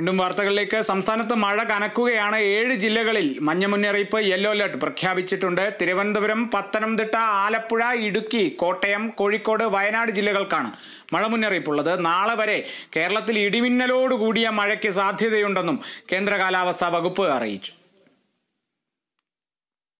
വീണ്ടും വാർത്തകളിലേക്ക് സംസ്ഥാനത്ത് മഴ കനക്കുകയാണ് ഏഴ് ജില്ലകളിൽ മഞ്ഞ മുന്നറിയിപ്പ് യെല്ലോ അലർട്ട് പ്രഖ്യാപിച്ചിട്ടുണ്ട് തിരുവനന്തപുരം പത്തനംതിട്ട ആലപ്പുഴ ഇടുക്കി കോട്ടയം കോഴിക്കോട് വയനാട് ജില്ലകൾക്കാണ് മഴ മുന്നറിയിപ്പുള്ളത് നാളെ വരെ കേരളത്തിൽ ഇടിമിന്നലോടുകൂടിയ മഴയ്ക്ക് സാധ്യതയുണ്ടെന്നും കേന്ദ്ര കാലാവസ്ഥാ വകുപ്പ് അറിയിച്ചു